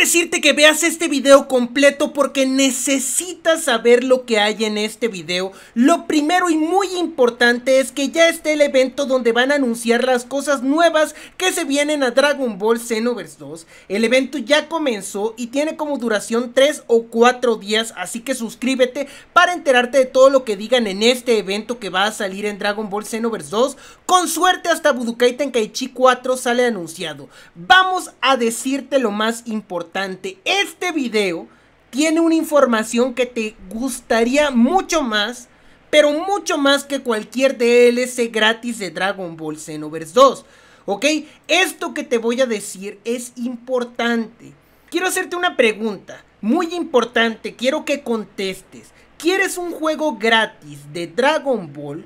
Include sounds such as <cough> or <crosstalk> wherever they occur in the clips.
decirte que veas este video completo porque necesitas saber lo que hay en este video. Lo primero y muy importante es que ya esté el evento donde van a anunciar las cosas nuevas que se vienen a Dragon Ball Xenoverse 2. El evento ya comenzó y tiene como duración 3 o 4 días, así que suscríbete para enterarte de todo lo que digan en este evento que va a salir en Dragon Ball Xenoverse 2. Con suerte hasta Budokai Tenkaichi 4 sale anunciado. Vamos a decirte lo más importante este video tiene una información que te gustaría mucho más, pero mucho más que cualquier DLC gratis de Dragon Ball Xenoverse 2. ¿Ok? Esto que te voy a decir es importante. Quiero hacerte una pregunta, muy importante, quiero que contestes. ¿Quieres un juego gratis de Dragon Ball?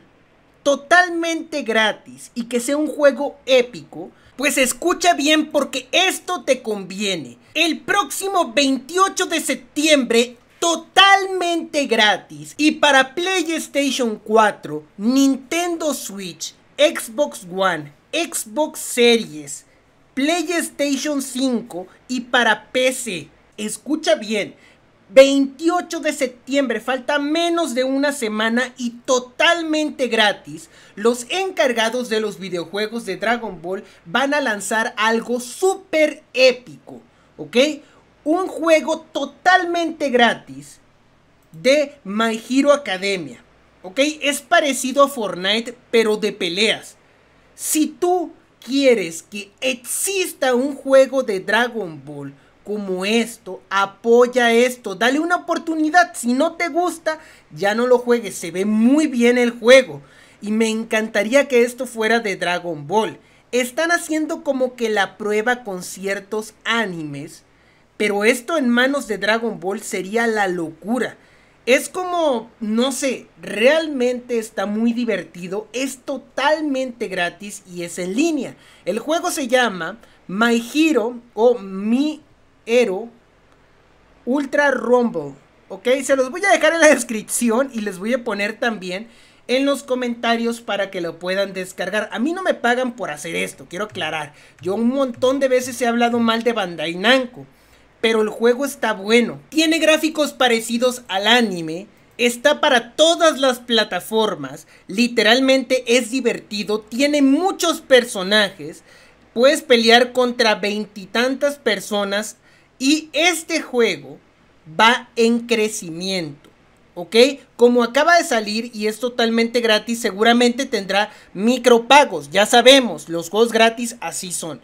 totalmente gratis y que sea un juego épico, pues escucha bien porque esto te conviene. El próximo 28 de septiembre totalmente gratis y para PlayStation 4, Nintendo Switch, Xbox One, Xbox Series, PlayStation 5 y para PC. Escucha bien, 28 de septiembre, falta menos de una semana y totalmente gratis, los encargados de los videojuegos de Dragon Ball van a lanzar algo súper épico, ¿ok? Un juego totalmente gratis de My Hero Academia, ¿ok? Es parecido a Fortnite, pero de peleas. Si tú quieres que exista un juego de Dragon Ball, como esto, apoya esto, dale una oportunidad, si no te gusta, ya no lo juegues, se ve muy bien el juego. Y me encantaría que esto fuera de Dragon Ball. Están haciendo como que la prueba con ciertos animes, pero esto en manos de Dragon Ball sería la locura. Es como, no sé, realmente está muy divertido, es totalmente gratis y es en línea. El juego se llama My Hero o Mi Hero Ultra Rumble. ¿Ok? Se los voy a dejar en la descripción y les voy a poner también en los comentarios para que lo puedan descargar. A mí no me pagan por hacer esto, quiero aclarar. Yo un montón de veces he hablado mal de Bandai Namco, pero el juego está bueno. Tiene gráficos parecidos al anime, está para todas las plataformas, literalmente es divertido, tiene muchos personajes, puedes pelear contra veintitantas personas y este juego va en crecimiento. ¿ok? Como acaba de salir y es totalmente gratis, seguramente tendrá micropagos. Ya sabemos, los juegos gratis así son.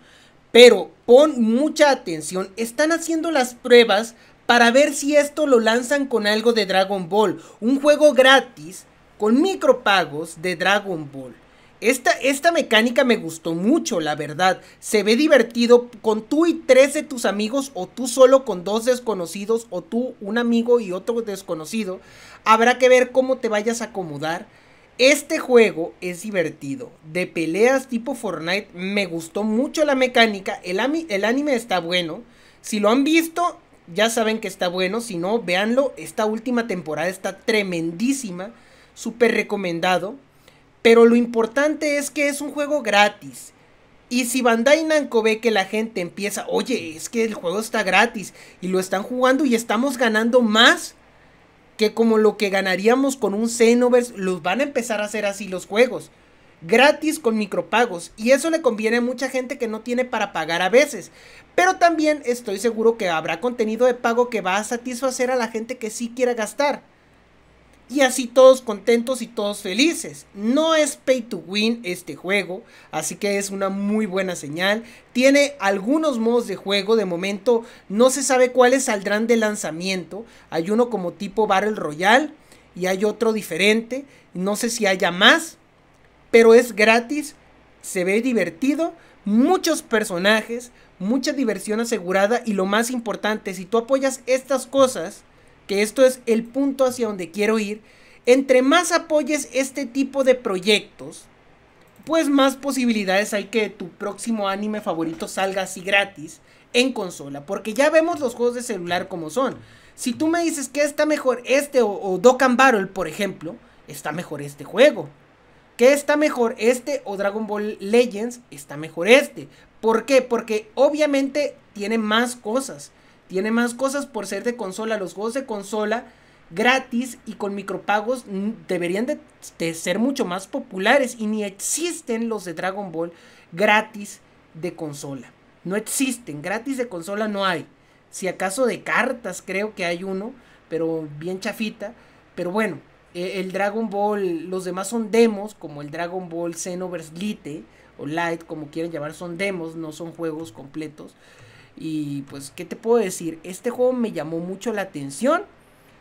Pero pon mucha atención, están haciendo las pruebas para ver si esto lo lanzan con algo de Dragon Ball. Un juego gratis con micropagos de Dragon Ball. Esta, esta mecánica me gustó mucho, la verdad. Se ve divertido con tú y tres de tus amigos o tú solo con dos desconocidos o tú un amigo y otro desconocido. Habrá que ver cómo te vayas a acomodar. Este juego es divertido, de peleas tipo Fortnite, me gustó mucho la mecánica, el, el, anime está bueno, si lo han visto ya saben que está bueno, si no, véanlo, esta última temporada está tremendísima, súper recomendado, pero lo importante es que es un juego gratis. Y si Bandai Namco ve que la gente empieza, oye, es que el juego está gratis y lo están jugando y estamos ganando más que como lo que ganaríamos con un Xenoverse, los van a empezar a hacer así los juegos. Gratis con micropagos. Y eso le conviene a mucha gente que no tiene para pagar a veces. Pero también estoy seguro que habrá contenido de pago que va a satisfacer a la gente que sí quiera gastar y así todos contentos y todos felices. No es pay to win este juego, así que es una muy buena señal. Tiene algunos modos de juego, de momento no se sabe cuáles saldrán de lanzamiento. Hay uno como tipo Battle Royale y hay otro diferente, no sé si haya más, pero es gratis, se ve divertido, muchos personajes, mucha diversión asegurada y lo más importante, si tú apoyas estas cosas, que esto es el punto hacia donde quiero ir, entre más apoyes este tipo de proyectos, pues más posibilidades hay que tu próximo anime favorito salga así gratis en consola, porque ya vemos los juegos de celular como son. Si tú me dices que está mejor este o, Dokkan Battle, por ejemplo, está mejor este juego. que está mejor este o Dragon Ball Legends? Está mejor este. ¿Por qué? Porque obviamente tiene más cosas. Tiene más cosas por ser de consola. Los juegos de consola gratis y con micropagos deberían de, ser mucho más populares y ni existen los de Dragon Ball gratis de consola. No existen, gratis de consola no hay. Si acaso de cartas creo que hay uno, pero bien chafita. Pero bueno, e, el Dragon Ball, los demás son demos, como el Dragon Ball Xenoverse Lite o Light, como quieren llamar, son demos, no son juegos completos. Y pues, ¿qué te puedo decir? Este juego me llamó mucho la atención.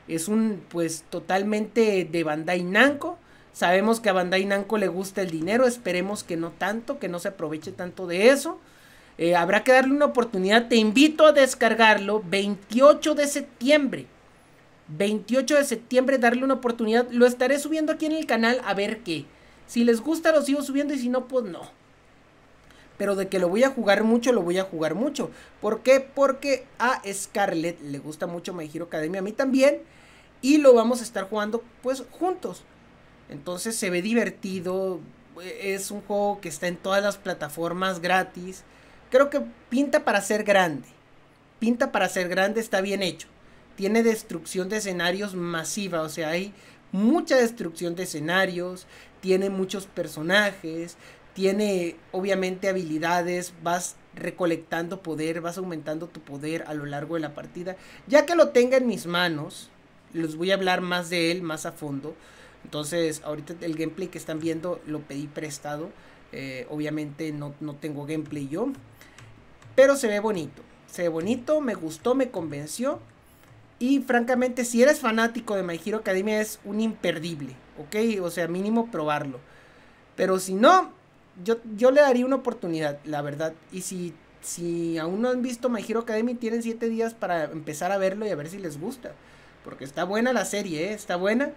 Es un, pues, totalmente de Bandai Namco. Sabemos que a Bandai Namco le gusta el dinero. Esperemos que no tanto, que no se aproveche tanto de eso. Eh, habrá que darle una oportunidad. Te invito a descargarlo 28 de septiembre. 28 de septiembre, darle una oportunidad. Lo estaré subiendo aquí en el canal a ver qué. Si les gusta, lo sigo subiendo y si no, pues no pero de que lo voy a jugar mucho, lo voy a jugar mucho. ¿Por qué? Porque a Scarlett le gusta mucho My Hero Academia, a mí también, y lo vamos a estar jugando pues juntos. Entonces se ve divertido, e-, es un juego que está en todas las plataformas gratis. Creo que pinta para ser grande. Pinta para ser grande, está bien hecho. Tiene destrucción de escenarios masiva, o sea, hay mucha destrucción de escenarios, tiene muchos personajes, tiene obviamente habilidades, vas recolectando poder, vas aumentando tu poder a lo largo de la partida. Ya que lo tenga en mis manos, les voy a hablar más de él, más a fondo. Entonces, ahorita el gameplay que están viendo lo pedí prestado. Eh, obviamente no, no tengo gameplay yo. Pero se ve bonito. Se ve bonito, me gustó, me convenció. Y francamente, si eres fanático de My Hero Academia, es un imperdible. ¿Ok? O sea, mínimo probarlo. Pero si no, yo, le daría una oportunidad, la verdad. Y si, si aún no han visto My Hero Academy, tienen siete días para empezar a verlo y a ver si les gusta. Porque está buena la serie, ¿eh? está buena.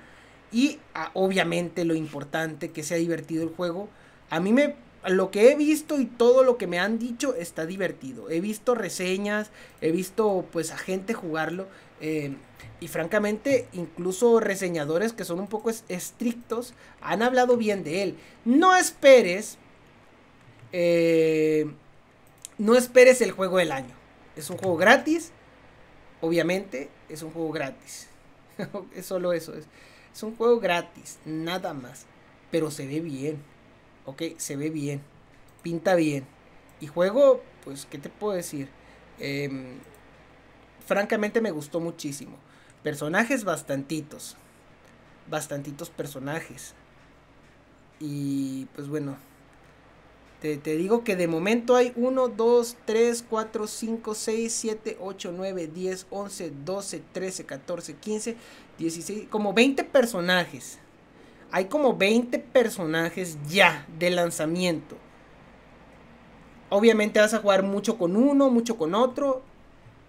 Y ah, obviamente lo importante, que sea divertido el juego. A mí me... Lo que he visto y todo lo que me han dicho está divertido. He visto reseñas, he visto pues a gente jugarlo. Em, y francamente, incluso reseñadores que son un poco estrictos han hablado bien de él. No esperes eh, no esperes el juego del año. Es un juego gratis. Obviamente, es un juego gratis. <laughs> es solo eso. Es, un juego gratis, nada más. Pero se ve bien. Ok, se ve bien. Pinta bien. Y juego, pues, ¿qué te puedo decir? Em, francamente me gustó muchísimo. Personajes bastantitos. Bastantitos personajes. Y pues bueno, te, digo que de momento hay 1, 2, 3, 4, 5, 6, 7, 8, 9, 10, 11, 12, 13, 14, 15, 16, como 20 personajes. Hay como 20 personajes ya de lanzamiento. Obviamente vas a jugar mucho con uno, mucho con otro.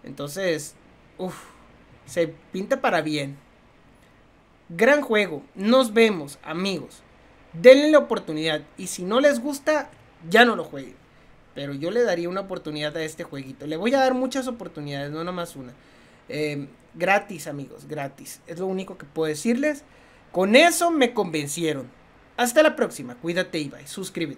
Entonces, uff, se pinta para bien. Gran juego. Nos vemos, amigos. Denle la oportunidad. Y si no les gusta, ya no lo juegue. Pero yo le daría una oportunidad a este jueguito. Le voy a dar muchas oportunidades, no nomás una. Em, gratis, amigos, gratis. Es lo único que puedo decirles. Con eso me convencieron. Hasta la próxima. Cuídate, bye Suscríbete.